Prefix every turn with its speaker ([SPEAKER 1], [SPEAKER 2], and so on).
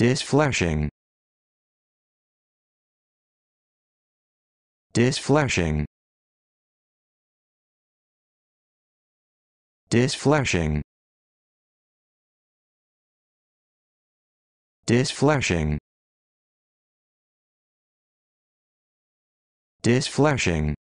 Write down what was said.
[SPEAKER 1] Disflashing. Disflashing. Disflashing. Disflashing. Disflashing.